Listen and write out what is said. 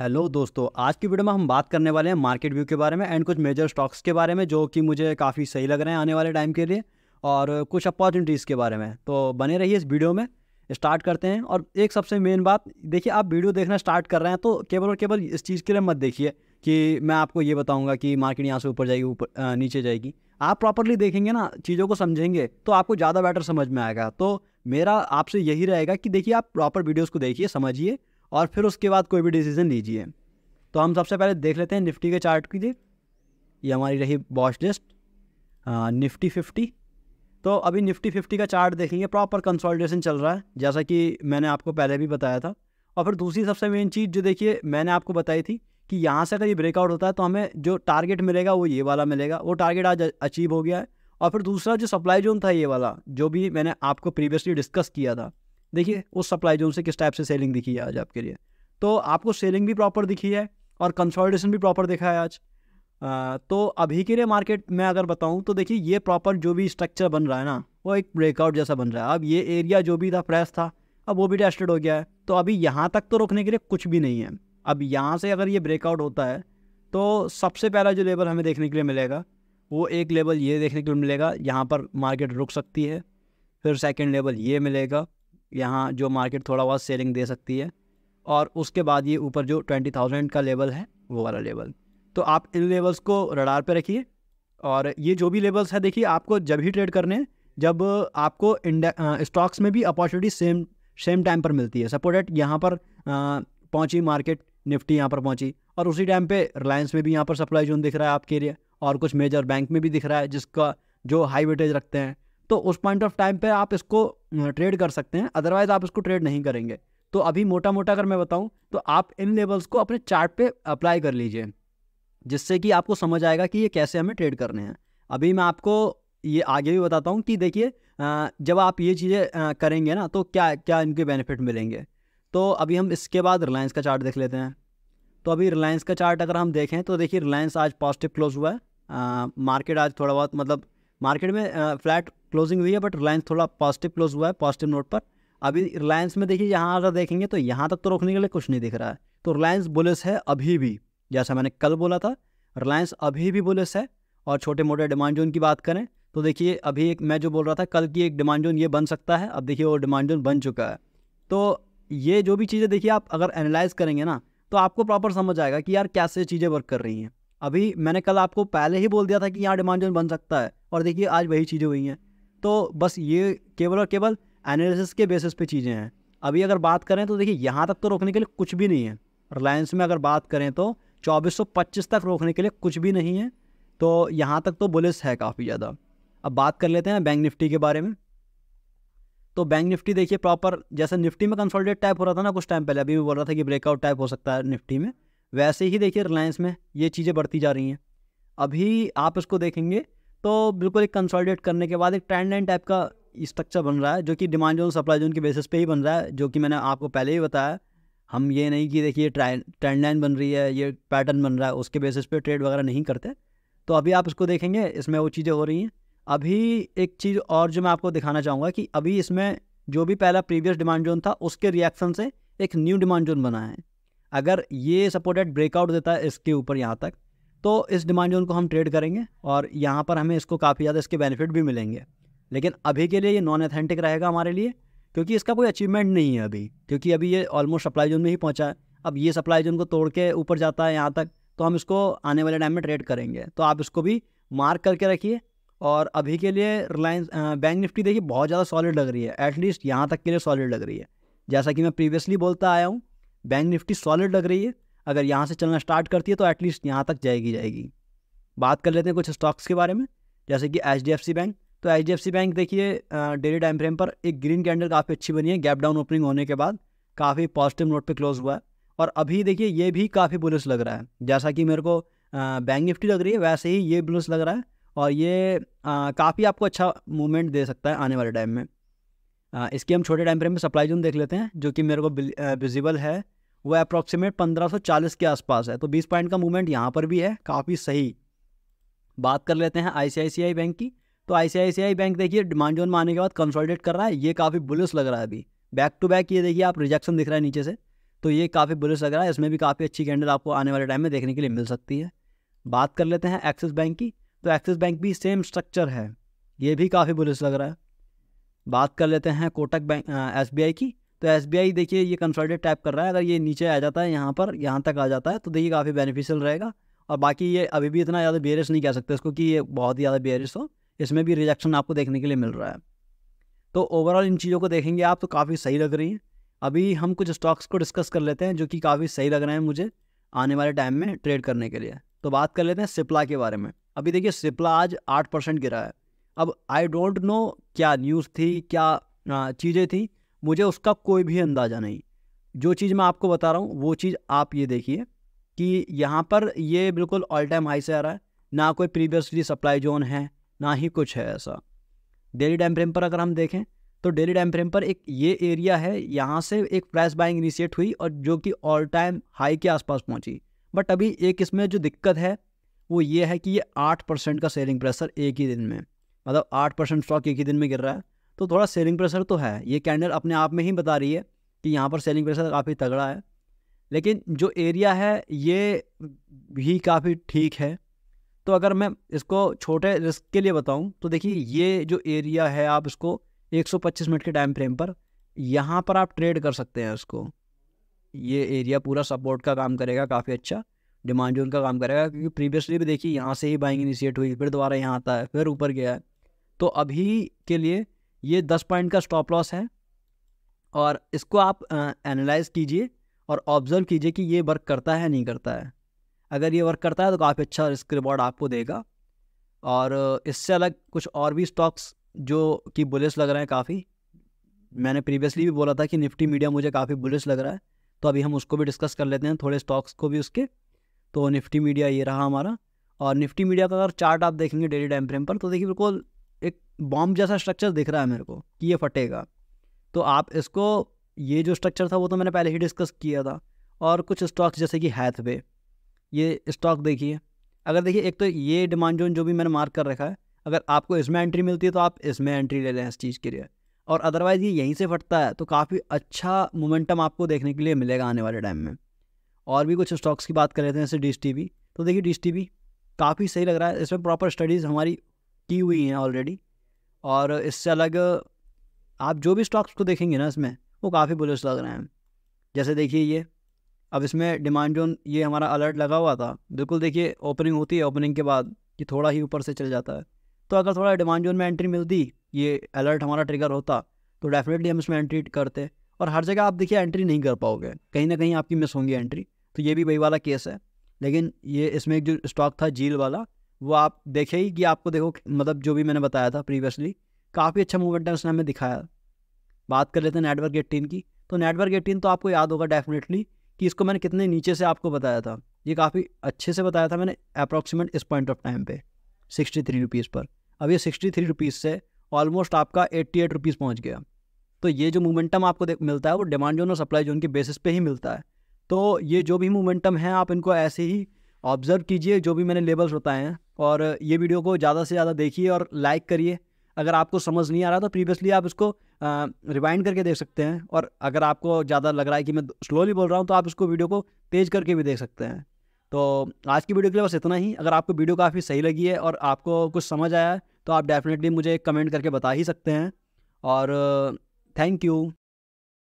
hello दोस्तों आज की वीडियो में हम बात करने वाले हैं मार्केट व्यू के बारे में एंड कुछ मेजर स्टॉक्स के बारे में जो कि मुझे काफ़ी सही लग रहे हैं आने वाले टाइम के लिए और कुछ अपॉर्चुनिटीज़ के बारे में तो बने रहिए इस वीडियो में स्टार्ट करते हैं और एक सबसे मेन बात देखिए आप वीडियो देखना स्टार्ट कर रहे हैं तो केवल और केवल इस चीज़ के लिए मत देखिए कि मैं आपको ये बताऊँगा कि मार्केट यहाँ से ऊपर जाएगी ऊपर नीचे जाएगी आप प्रॉपरली देखेंगे ना चीज़ों को समझेंगे तो आपको ज़्यादा बेटर समझ में आएगा तो मेरा आपसे यही रहेगा कि देखिए आप प्रॉपर वीडियोज़ को देखिए समझिए और फिर उसके बाद कोई भी डिसीजन लीजिए तो हम सबसे पहले देख लेते हैं निफ्टी के चार्ट की ये हमारी रही बॉश लिस्ट निफ्टी फिफ्टी तो अभी निफ्टी फिफ्टी का चार्ट देखेंगे प्रॉपर कंसोलिडेशन चल रहा है जैसा कि मैंने आपको पहले भी बताया था और फिर दूसरी सबसे मेन चीज़ जो देखिए मैंने आपको बताई थी कि यहाँ से अगर ये ब्रेकआउट होता है तो हमें जो टारगेट मिलेगा वो ये वाला मिलेगा वो टारगेट आज अचीव हो गया है और फिर दूसरा जो सप्लाई जोन था ये वाला जो भी मैंने आपको प्रीवियसली डिस्कस किया था देखिए उस सप्लाई जोन से किस टाइप से सेलिंग दिखी है आज आपके लिए तो आपको सेलिंग भी प्रॉपर दिखी है और कंसोलिडेशन भी प्रॉपर दिखा है आज आ, तो अभी के लिए मार्केट में अगर बताऊँ तो देखिए ये प्रॉपर जो भी स्ट्रक्चर बन रहा है ना वो एक ब्रेकआउट जैसा बन रहा है अब ये एरिया जो भी था प्रेस था अब वो भी टेस्टेड हो गया है तो अभी यहाँ तक तो रोकने के लिए कुछ भी नहीं है अब यहाँ से अगर ये ब्रेकआउट होता है तो सबसे पहला जो लेवल हमें देखने के लिए मिलेगा वो एक लेवल ये देखने के लिए मिलेगा यहाँ पर मार्केट रुक सकती है फिर सेकेंड लेवल ये मिलेगा यहाँ जो मार्केट थोड़ा बहुत सेलिंग दे सकती है और उसके बाद ये ऊपर जो ट्वेंटी थाउजेंड का लेवल है वो वाला लेवल तो आप इन लेवल्स को रडार पे रखिए और ये जो भी लेवल्स है देखिए आपको जब ही ट्रेड करने जब आपको स्टॉक्स में भी अपॉर्चुनिटी सेम सेम टाइम पर मिलती है सपोर्टेड यहाँ पर पहुँची मार्केट निफ्टी यहाँ पर पहुँची और उसी टाइम पे रिलायंस में भी यहाँ पर सप्लाई जोन दिख रहा है आपके लिए और कुछ मेजर बैंक में भी दिख रहा है जिसका जो हाई वेटेज रखते हैं तो उस पॉइंट ऑफ टाइम पे आप इसको ट्रेड कर सकते हैं अदरवाइज़ आप इसको ट्रेड नहीं करेंगे तो अभी मोटा मोटा अगर मैं बताऊँ तो आप इन लेवल्स को अपने चार्ट पे अप्लाई कर लीजिए जिससे कि आपको समझ आएगा कि ये कैसे हमें ट्रेड करने हैं अभी मैं आपको ये आगे भी बताता हूँ कि देखिए जब आप ये चीज़ें करेंगे ना तो क्या क्या इनके बेनिफिट मिलेंगे तो अभी हम इसके बाद रिलायंस का चार्ट देख लेते हैं तो अभी रिलायंस का चार्ट अगर हम देखें तो देखिए रिलायंस आज पॉजिटिव क्लोज हुआ है मार्केट आज थोड़ा बहुत मतलब मार्केट में फ्लैट क्लोजिंग हुई है बट रिलायंस थोड़ा पॉजिटिव क्लोज हुआ है पॉजिटिव नोट पर अभी रिलायंस में देखिए यहाँ अगर देखेंगे तो यहाँ तक तो रोकने के लिए कुछ नहीं दिख रहा है तो रिलायंस बुलिस है अभी भी जैसा मैंने कल बोला था रिलायंस अभी भी बुलिस है और छोटे मोटे डिमांड जोन की बात करें तो देखिए अभी एक मैं जो बोल रहा था कल की एक डिमांड जोन ये बन सकता है अब देखिए वो डिमांड जोन बन चुका है तो ये जो भी चीज़ें देखिए आप अगर एनालाइज करेंगे ना तो आपको प्रॉपर समझ आएगा कि यार कैसे चीज़ें वर्क कर रही हैं अभी मैंने कल आपको पहले ही बोल दिया था कि यहाँ डिमांड जोन बन सकता है और देखिए आज वही चीज़ें हुई हैं तो बस ये केवल और केवल एनालिसिस के बेसिस पे चीज़ें हैं अभी अगर बात करें तो देखिए यहाँ तक तो रोकने के लिए कुछ भी नहीं है रिलायंस में अगर बात करें तो चौबीस तक रोकने के लिए कुछ भी नहीं है तो यहाँ तक तो बुलिस है काफ़ी ज़्यादा अब बात कर लेते हैं बैंक निफ्टी के बारे में तो बैंक निफ्टी देखिए प्रॉपर जैसे निफ्टी में कंसोलिडेट टाइप हो रहा था ना कुछ टाइम पहले अभी भी बोल रहा था कि ब्रेकआउट टाइप हो सकता है निफ्टी में वैसे ही देखिए रिलायंस में ये चीज़ें बढ़ती जा रही हैं अभी आप इसको देखेंगे तो बिल्कुल एक कंसोलिडेट करने के बाद एक ट्रेंड लाइन टाइप का स्ट्रक्चर बन रहा है जो कि डिमांड जोन सप्लाई जोन के बेसिस पे ही बन रहा है जो कि मैंने आपको पहले ही बताया हम ये नहीं कि देखिए ट्रेंड लाइन बन रही है ये पैटर्न बन रहा है उसके बेसिस पे ट्रेड वगैरह नहीं करते तो अभी आप इसको देखेंगे इसमें वो चीज़ें हो रही हैं अभी एक चीज़ और जो मैं आपको दिखाना चाहूँगा कि अभी इसमें जो भी पहला प्रीवियस डिमांड जोन था उसके रिएक्शन से एक न्यू डिमांड जोन बना है अगर ये सपोर्टेड ब्रेकआउट देता है इसके ऊपर यहाँ तक तो इस डिमांड जोन को हम ट्रेड करेंगे और यहाँ पर हमें इसको काफ़ी ज़्यादा इसके बेनिफिट भी मिलेंगे लेकिन अभी के लिए ये नॉन एथेंटिक रहेगा हमारे लिए क्योंकि इसका कोई अचीवमेंट नहीं है अभी क्योंकि अभी ये ऑलमोस्ट सप्लाई जोन में ही पहुँचा है अब ये सप्लाई जोन को तोड़ के ऊपर जाता है यहाँ तक तो हम इसको आने वाले टाइम में ट्रेड करेंगे तो आप इसको भी मार्क करके रखिए और अभी के लिए रिलायंस बैंक निफ्टी देखिए बहुत ज़्यादा सॉलिड लग रही है एटलीस्ट यहाँ तक के लिए सॉलिड लग रही है जैसा कि मैं प्रीवियसली बोलता आया हूँ बैंक निफ्टी सॉलिड लग रही है अगर यहाँ से चलना स्टार्ट करती है तो एटलीस्ट यहाँ तक जाएगी जाएगी बात कर लेते हैं कुछ स्टॉक्स के बारे में जैसे कि एच बैंक तो एच बैंक देखिए डेली टाइम फ्रेम पर एक ग्रीन कैंडल काफ़ी अच्छी बनी है गैप डाउन ओपनिंग होने के बाद काफ़ी पॉजिटिव नोट पे क्लोज हुआ है और अभी देखिए ये भी काफ़ी बुलिस लग रहा है जैसा कि मेरे को बैंक निफ्टी लग रही है वैसे ही ये बुलिस लग रहा है और ये काफ़ी आपको अच्छा मूवमेंट दे सकता है आने वाले टाइम में हाँ, इसकी हम छोटे टाइम फ्रेम में सप्लाई जोन देख लेते हैं जो कि मेरे को विजिबल है वो अप्रॉक्सीमेट 1540 के आसपास है तो 20 पॉइंट का मूवमेंट यहाँ पर भी है काफ़ी सही बात कर लेते हैं आईसीआईसीआई बैंक की तो आईसीआईसीआई बैंक देखिए डिमांड जोन में आने के बाद कंसोलिडेट कर रहा है ये काफ़ी बुलिस लग रहा है अभी बैक टू बैक ये देखिए आप रिजेक्शन दिख रहा है नीचे से तो ये काफ़ी बुलिस लग रहा है इसमें भी काफ़ी अच्छी कैंडल आपको आने वाले टाइम में देखने के लिए मिल सकती है बात कर लेते हैं एक्सिस बैंक की तो एक्सिस बैंक भी सेम स्ट्रक्चर है ये भी काफ़ी बुलिस लग रहा है बात कर लेते हैं कोटक बैंक एस की तो एस देखिए ये कंसल्टेड टाइप कर रहा है अगर ये नीचे आ जाता है यहाँ पर यहाँ तक आ जाता है तो देखिए काफ़ी बेनिफिशियल रहेगा और बाकी ये अभी भी इतना ज़्यादा बेरिस नहीं कह सकते इसको कि ये बहुत ही ज़्यादा बेरिस हो इसमें भी रिजेक्शन आपको देखने के लिए मिल रहा है तो ओवरऑल इन चीज़ों को देखेंगे आप तो काफ़ी सही लग रही हैं अभी हम कुछ स्टॉक्स को डिस्कस कर लेते हैं जो कि काफ़ी सही लग रहे हैं मुझे आने वाले टाइम में ट्रेड करने के लिए तो बात कर लेते हैं सिप्ला के बारे में अभी देखिए सिप्ला आज आठ परसेंट गिरा है अब आई डोंट नो क्या न्यूज़ थी क्या चीज़ें थी मुझे उसका कोई भी अंदाज़ा नहीं जो चीज़ मैं आपको बता रहा हूँ वो चीज़ आप ये देखिए कि यहाँ पर ये बिल्कुल ऑल टाइम हाई से आ रहा है ना कोई प्रीवियसली सप्लाई जोन है ना ही कुछ है ऐसा डेली टाइम फ्रेम पर अगर हम देखें तो डेली टाइम फ्रेम पर एक ये एरिया है यहाँ से एक प्राइस बाइंग इनिशिएट हुई और जो कि ऑल टाइम हाई के आसपास पहुँची बट अभी एक इसमें जो दिक्कत है वो ये है कि ये आठ परसेंट का सेलिंग प्रेशर एक ही दिन में मतलब आठ परसेंट स्टॉक एक ही दिन में गिर रहा है तो थोड़ा सेलिंग प्रेशर तो है ये कैंडल अपने आप में ही बता रही है कि यहाँ पर सेलिंग प्रेशर काफ़ी तगड़ा है लेकिन जो एरिया है ये भी काफ़ी ठीक है तो अगर मैं इसको छोटे रिस्क के लिए बताऊं तो देखिए ये जो एरिया है आप इसको 125 मिनट के टाइम फ्रेम पर यहाँ पर आप ट्रेड कर सकते हैं उसको ये एरिया पूरा सपोर्ट का काम करेगा काफ़ी अच्छा डिमांड जोन का काम करेगा क्योंकि प्रीवियसली भी देखिए यहाँ से ही बाइंग इनिशिएट हुई फिर दोबारा यहाँ आता है फिर ऊपर गया है तो अभी के लिए ये दस पॉइंट का स्टॉप लॉस है और इसको आप एनालाइज़ कीजिए और ऑब्ज़र्व कीजिए कि ये वर्क करता है नहीं करता है अगर ये वर्क करता है तो काफ़ी अच्छा रिस्क रिवॉर्ड आपको देगा और इससे अलग कुछ और भी स्टॉक्स जो कि बुलिस लग रहे हैं काफ़ी मैंने प्रीवियसली भी बोला था कि निफ्टी मीडिया मुझे काफ़ी बुलिस लग रहा है तो अभी हम उसको भी डिस्कस कर लेते हैं थोड़े स्टॉक्स को भी उसके तो निफ्टी मीडिया ये रहा हमारा और निफ्टी मीडिया का अगर चार्ट आप देखेंगे डेली टाइम फ्रेम पर तो देखिए बिल्कुल एक बॉम्ब जैसा स्ट्रक्चर दिख रहा है मेरे को कि ये फटेगा तो आप इसको ये जो स्ट्रक्चर था वो तो मैंने पहले ही डिस्कस किया था और कुछ स्टॉक्स जैसे कि हैथवे ये स्टॉक देखिए अगर देखिए एक तो ये डिमांड जोन जो भी मैंने मार्क कर रखा है अगर आपको इसमें एंट्री मिलती है तो आप इसमें एंट्री ले लें इस चीज़ के लिए और अदरवाइज़ ये यहीं से फटता है तो काफ़ी अच्छा मोमेंटम आपको देखने के लिए मिलेगा आने वाले टाइम में और भी कुछ स्टॉक्स की बात कर लेते हैं जैसे डिश टी तो देखिए डिश टी काफ़ी सही लग रहा है इसमें प्रॉपर स्टडीज़ हमारी की हुई हैं ऑलरेडी और इससे अलग आप जो भी स्टॉक्स को देखेंगे ना इसमें वो काफ़ी बुलिश लग रहे हैं जैसे देखिए ये अब इसमें डिमांड जोन ये हमारा अलर्ट लगा हुआ था बिल्कुल देखिए ओपनिंग होती है ओपनिंग के बाद ये थोड़ा ही ऊपर से चल जाता है तो अगर थोड़ा डिमांड जोन में एंट्री मिलती ये अलर्ट हमारा ट्रिगर होता तो डेफिनेटली हम इसमें एंट्री करते और हर जगह आप देखिए एंट्री नहीं कर पाओगे कहीं ना कहीं आपकी मिस होंगी एंट्री तो ये भी वही वाला केस है लेकिन ये इसमें एक जो स्टॉक था झील वाला वो आप देखे ही कि आपको देखो मतलब जो भी मैंने बताया था प्रीवियसली काफ़ी अच्छा मूवमेंट है उसने हमें दिखाया बात कर लेते हैं नेटवर्क एटीन की तो नेटवर्क एटीन तो आपको याद होगा डेफिनेटली कि इसको मैंने कितने नीचे से आपको बताया था ये काफ़ी अच्छे से बताया था मैंने अप्रॉक्सीमेट इस पॉइंट ऑफ टाइम पे सिक्सटी थ्री रुपीज़ पर अब ये सिक्सटी थ्री रुपीज़ से ऑलमोस्ट आपका एट्टी एट रुपीज़ पहुँच गया तो ये जो मोमेंटम आपको देख मिलता है वो डिमांड जोन और सप्लाई जोन के बेसिस पे ही मिलता है तो ये जो भी मोमेंटम है आप इनको ऐसे ही ऑब्ज़र्व कीजिए जो भी मैंने लेबल्स बताए हैं और ये वीडियो को ज़्यादा से ज़्यादा देखिए और लाइक करिए अगर आपको समझ नहीं आ रहा तो प्रीवियसली आप इसको रिवाइंड करके देख सकते हैं और अगर आपको ज़्यादा लग रहा है कि मैं स्लोली बोल रहा हूँ तो आप इसको वीडियो को तेज करके भी देख सकते हैं तो आज की वीडियो के लिए बस इतना ही अगर आपको वीडियो काफ़ी सही लगी है और आपको कुछ समझ आया है तो आप डेफिनेटली मुझे कमेंट करके बता ही सकते हैं और थैंक यू